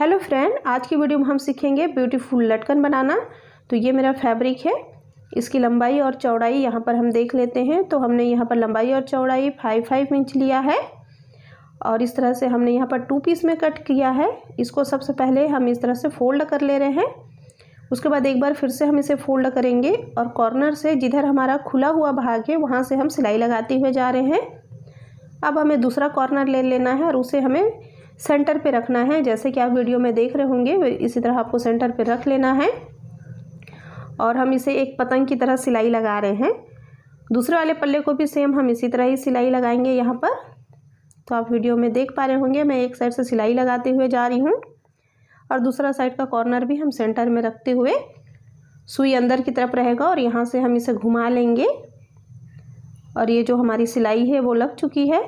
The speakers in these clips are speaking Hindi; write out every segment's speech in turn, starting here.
हेलो फ्रेंड आज की वीडियो में हम सीखेंगे ब्यूटीफुल लटकन बनाना तो ये मेरा फैब्रिक है इसकी लंबाई और चौड़ाई यहाँ पर हम देख लेते हैं तो हमने यहाँ पर लंबाई और चौड़ाई फाइव फाइव इंच लिया है और इस तरह से हमने यहाँ पर टू पीस में कट किया है इसको सबसे पहले हम इस तरह से फोल्ड कर ले रहे हैं उसके बाद एक बार फिर से हम इसे फोल्ड करेंगे और कॉर्नर से जिधर हमारा खुला हुआ भाग है वहाँ से हम सिलाई लगाते हुए जा रहे हैं अब हमें दूसरा कॉर्नर ले लेना है और उसे हमें सेंटर पे रखना है जैसे कि आप वीडियो में देख रहे होंगे इसी तरह आपको सेंटर पे रख लेना है और हम इसे एक पतंग की तरह सिलाई लगा रहे हैं दूसरे वाले पल्ले को भी सेम हम इसी तरह ही सिलाई लगाएंगे यहाँ पर तो आप वीडियो में देख पा रहे होंगे मैं एक साइड से सिलाई लगाते हुए जा रही हूँ और दूसरा साइड का कॉर्नर भी हम सेंटर में रखते हुए सुई अंदर की तरफ रहेगा और यहाँ से हम इसे घुमा लेंगे और ये जो हमारी सिलाई है वो लग चुकी है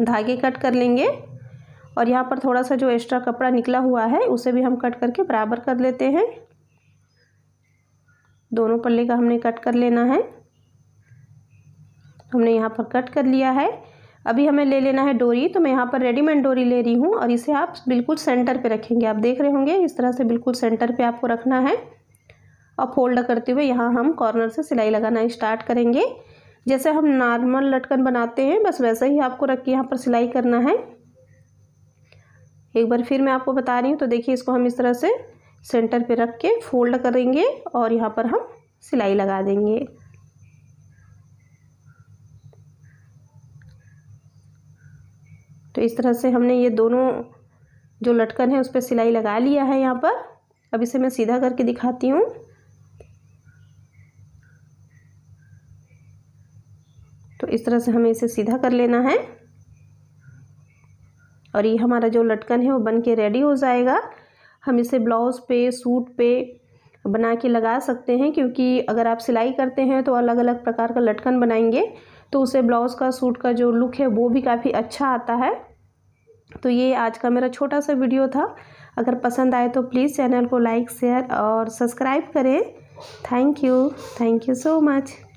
धागे कट कर लेंगे और यहाँ पर थोड़ा सा जो एक्स्ट्रा कपड़ा निकला हुआ है उसे भी हम कट करके बराबर कर लेते हैं दोनों पल्ले का हमने कट कर लेना है हमने यहाँ पर कट कर लिया है अभी हमें ले लेना है डोरी तो मैं यहाँ पर रेडीमेड डोरी ले रही हूँ और इसे आप बिल्कुल सेंटर पे रखेंगे आप देख रहे होंगे इस तरह से बिल्कुल सेंटर पे आपको रखना है और फोल्ड करते हुए यहाँ हम कॉर्नर से सिलाई लगाना स्टार्ट करेंगे जैसे हम नॉर्मल लटकन बनाते हैं बस वैसा ही आपको रख के यहाँ पर सिलाई करना है एक बार फिर मैं आपको बता रही हूँ तो देखिए इसको हम इस तरह से सेंटर पे रख के फोल्ड करेंगे और यहाँ पर हम सिलाई लगा देंगे तो इस तरह से हमने ये दोनों जो लटकन है उस पर सिलाई लगा लिया है यहाँ पर अब इसे मैं सीधा करके दिखाती हूँ तो इस तरह से हमें इसे सीधा कर लेना है और ये हमारा जो लटकन है वो बन के रेडी हो जाएगा हम इसे ब्लाउज़ पे सूट पे बना के लगा सकते हैं क्योंकि अगर आप सिलाई करते हैं तो अलग अलग प्रकार का लटकन बनाएंगे तो उसे ब्लाउज़ का सूट का जो लुक है वो भी काफ़ी अच्छा आता है तो ये आज का मेरा छोटा सा वीडियो था अगर पसंद आए तो प्लीज़ चैनल को लाइक शेयर और सब्सक्राइब करें thank you thank you so much